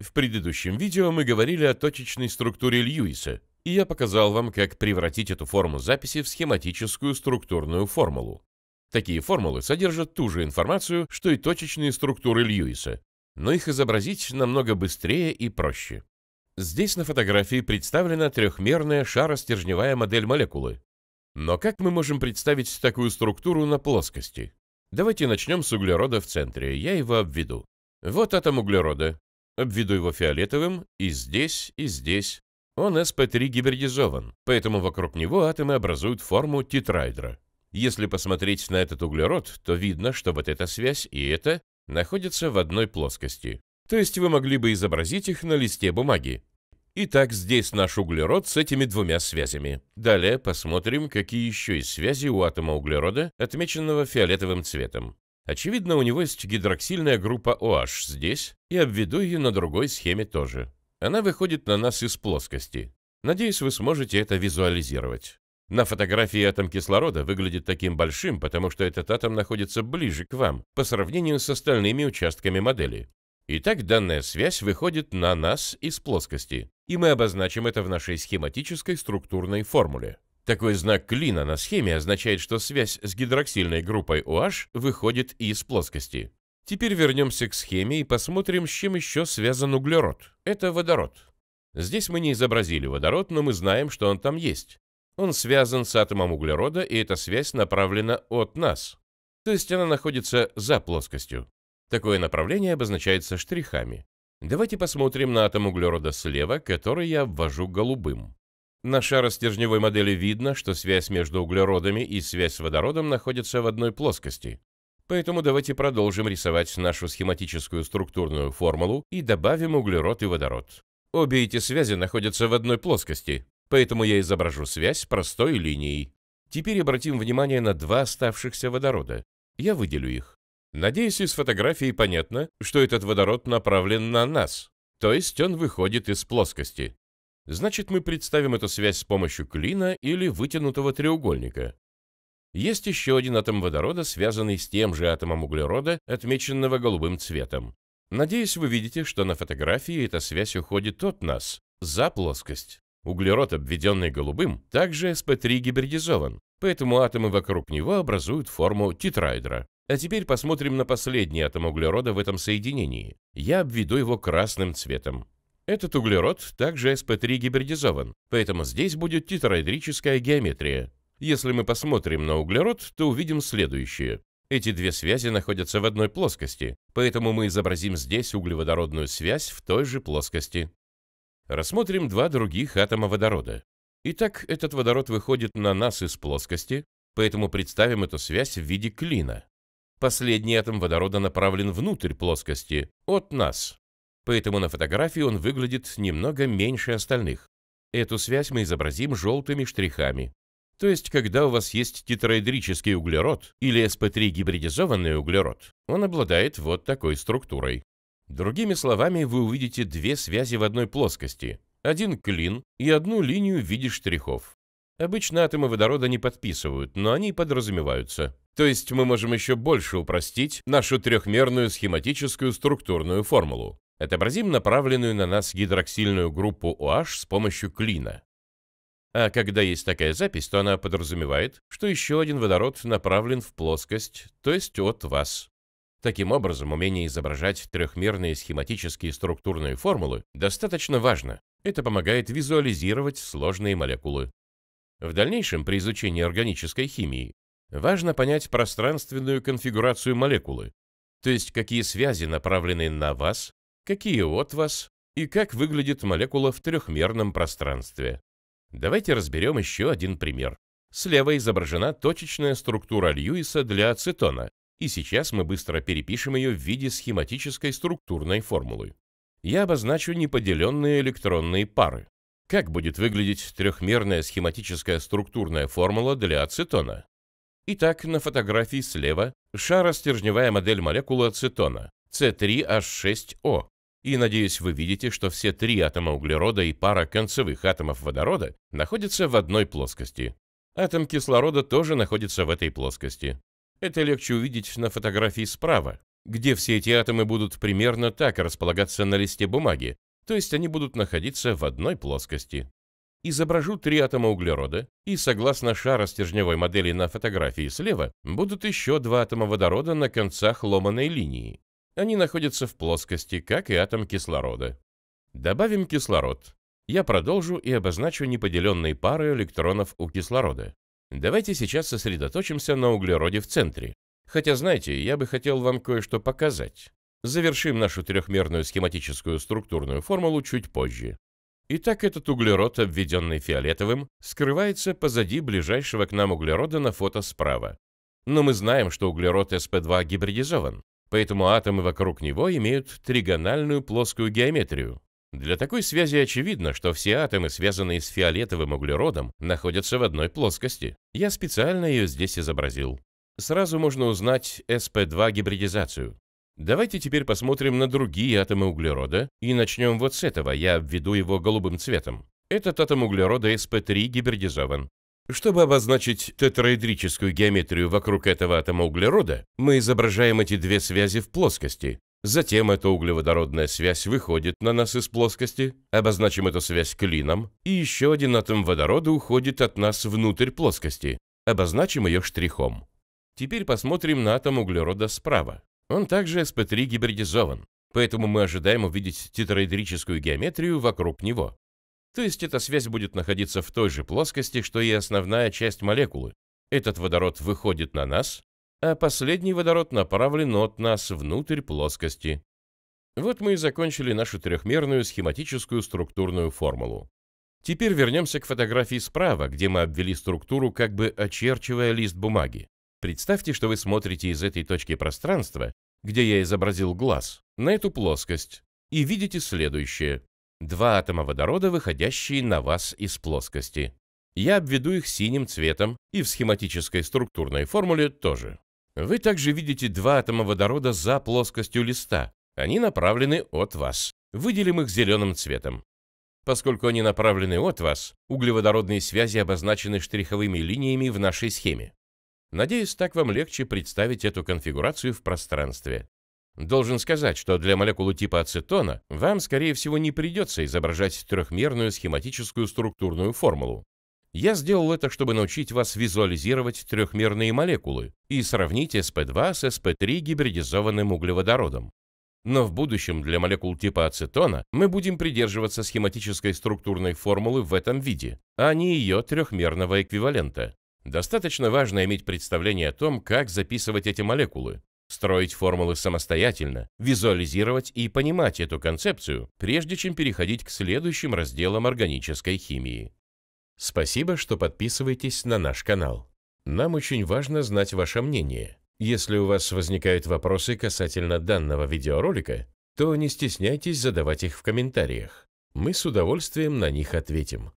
В предыдущем видео мы говорили о точечной структуре Льюиса, и я показал вам, как превратить эту форму записи в схематическую структурную формулу. Такие формулы содержат ту же информацию, что и точечные структуры Льюиса, но их изобразить намного быстрее и проще. Здесь на фотографии представлена трехмерная шаростержневая модель молекулы. Но как мы можем представить такую структуру на плоскости? Давайте начнем с углерода в центре, я его обведу. Вот атом углерода, Обведу его фиолетовым и здесь, и здесь. Он sp3 гибридизован, поэтому вокруг него атомы образуют форму тетрайдра. Если посмотреть на этот углерод, то видно, что вот эта связь и эта находятся в одной плоскости. То есть вы могли бы изобразить их на листе бумаги. Итак, здесь наш углерод с этими двумя связями. Далее посмотрим, какие еще есть связи у атома углерода, отмеченного фиолетовым цветом. Очевидно, у него есть гидроксильная группа OH здесь, и обведу ее на другой схеме тоже. Она выходит на нас из плоскости. Надеюсь, вы сможете это визуализировать. На фотографии атом кислорода выглядит таким большим, потому что этот атом находится ближе к вам по сравнению с остальными участками модели. Итак, данная связь выходит на нас из плоскости, и мы обозначим это в нашей схематической структурной формуле. Такой знак клина на схеме означает, что связь с гидроксильной группой OH выходит из плоскости. Теперь вернемся к схеме и посмотрим, с чем еще связан углерод. Это водород. Здесь мы не изобразили водород, но мы знаем, что он там есть. Он связан с атомом углерода, и эта связь направлена от нас. То есть она находится за плоскостью. Такое направление обозначается штрихами. Давайте посмотрим на атом углерода слева, который я ввожу голубым. На шаростержневой модели видно, что связь между углеродами и связь с водородом находятся в одной плоскости. Поэтому давайте продолжим рисовать нашу схематическую структурную формулу и добавим углерод и водород. Обе эти связи находятся в одной плоскости, поэтому я изображу связь простой линией. Теперь обратим внимание на два оставшихся водорода. Я выделю их. Надеюсь, из фотографии понятно, что этот водород направлен на нас, то есть он выходит из плоскости. Значит, мы представим эту связь с помощью клина или вытянутого треугольника. Есть еще один атом водорода, связанный с тем же атомом углерода, отмеченного голубым цветом. Надеюсь, вы видите, что на фотографии эта связь уходит от нас, за плоскость. Углерод, обведенный голубым, также sp3 гибридизован, поэтому атомы вокруг него образуют форму тетраэдра. А теперь посмотрим на последний атом углерода в этом соединении. Я обведу его красным цветом. Этот углерод также sp3 гибридизован, поэтому здесь будет тетраэдрическая геометрия. Если мы посмотрим на углерод, то увидим следующее. Эти две связи находятся в одной плоскости, поэтому мы изобразим здесь углеводородную связь в той же плоскости. Рассмотрим два других атома водорода. Итак, этот водород выходит на нас из плоскости, поэтому представим эту связь в виде клина. Последний атом водорода направлен внутрь плоскости, от нас, поэтому на фотографии он выглядит немного меньше остальных. Эту связь мы изобразим желтыми штрихами. То есть, когда у вас есть тетраэдрический углерод или sp3 гибридизованный углерод, он обладает вот такой структурой. Другими словами, вы увидите две связи в одной плоскости, один клин и одну линию в виде штрихов. Обычно атомы водорода не подписывают, но они подразумеваются. То есть мы можем еще больше упростить нашу трехмерную схематическую структурную формулу. Отобразим направленную на нас гидроксильную группу OH с помощью клина. А когда есть такая запись, то она подразумевает, что еще один водород направлен в плоскость, то есть от вас. Таким образом, умение изображать трехмерные схематические структурные формулы достаточно важно. Это помогает визуализировать сложные молекулы. В дальнейшем при изучении органической химии важно понять пространственную конфигурацию молекулы, то есть какие связи направлены на вас какие от вас и как выглядит молекула в трехмерном пространстве. Давайте разберем еще один пример. Слева изображена точечная структура Льюиса для ацетона, и сейчас мы быстро перепишем ее в виде схематической структурной формулы. Я обозначу неподеленные электронные пары. Как будет выглядеть трехмерная схематическая структурная формула для ацетона? Итак, на фотографии слева шаростержневая модель молекулы ацетона C3H6O, и, надеюсь, вы видите, что все три атома углерода и пара концевых атомов водорода находятся в одной плоскости. Атом кислорода тоже находится в этой плоскости. Это легче увидеть на фотографии справа, где все эти атомы будут примерно так располагаться на листе бумаги, то есть они будут находиться в одной плоскости. Изображу три атома углерода, и согласно шаростержневой модели на фотографии слева, будут еще два атома водорода на концах ломаной линии. Они находятся в плоскости, как и атом кислорода. Добавим кислород. Я продолжу и обозначу неподеленные пары электронов у кислорода. Давайте сейчас сосредоточимся на углероде в центре. Хотя, знаете, я бы хотел вам кое-что показать. Завершим нашу трехмерную схематическую структурную формулу чуть позже. Итак, этот углерод, обведенный фиолетовым, скрывается позади ближайшего к нам углерода на фото справа. Но мы знаем, что углерод sp2 гибридизован. Поэтому атомы вокруг него имеют тригональную плоскую геометрию. Для такой связи очевидно, что все атомы, связанные с фиолетовым углеродом, находятся в одной плоскости. Я специально ее здесь изобразил. Сразу можно узнать sp2 гибридизацию. Давайте теперь посмотрим на другие атомы углерода и начнем вот с этого, я обведу его голубым цветом. Этот атом углерода sp3 гибридизован. Чтобы обозначить тетраэдрическую геометрию вокруг этого атома углерода, мы изображаем эти две связи в плоскости. Затем эта углеводородная связь выходит на нас из плоскости, обозначим эту связь клином, и еще один атом водорода уходит от нас внутрь плоскости, обозначим ее штрихом. Теперь посмотрим на атом углерода справа. Он также sp3 гибридизован, поэтому мы ожидаем увидеть тетраэдрическую геометрию вокруг него. То есть эта связь будет находиться в той же плоскости, что и основная часть молекулы. Этот водород выходит на нас, а последний водород направлен от нас внутрь плоскости. Вот мы и закончили нашу трехмерную схематическую структурную формулу. Теперь вернемся к фотографии справа, где мы обвели структуру, как бы очерчивая лист бумаги. Представьте, что вы смотрите из этой точки пространства, где я изобразил глаз, на эту плоскость, и видите следующее. Два атома водорода, выходящие на вас из плоскости. Я обведу их синим цветом и в схематической структурной формуле тоже. Вы также видите два атома водорода за плоскостью листа. Они направлены от вас. Выделим их зеленым цветом. Поскольку они направлены от вас, углеводородные связи обозначены штриховыми линиями в нашей схеме. Надеюсь, так вам легче представить эту конфигурацию в пространстве. Должен сказать, что для молекулы типа ацетона вам, скорее всего, не придется изображать трехмерную схематическую структурную формулу. Я сделал это, чтобы научить вас визуализировать трехмерные молекулы и сравнить sp2 с sp3 гибридизованным углеводородом. Но в будущем для молекул типа ацетона мы будем придерживаться схематической структурной формулы в этом виде, а не ее трехмерного эквивалента. Достаточно важно иметь представление о том, как записывать эти молекулы, строить формулы самостоятельно, визуализировать и понимать эту концепцию, прежде чем переходить к следующим разделам органической химии. Спасибо, что подписываетесь на наш канал. Нам очень важно знать ваше мнение. Если у вас возникают вопросы касательно данного видеоролика, то не стесняйтесь задавать их в комментариях. Мы с удовольствием на них ответим.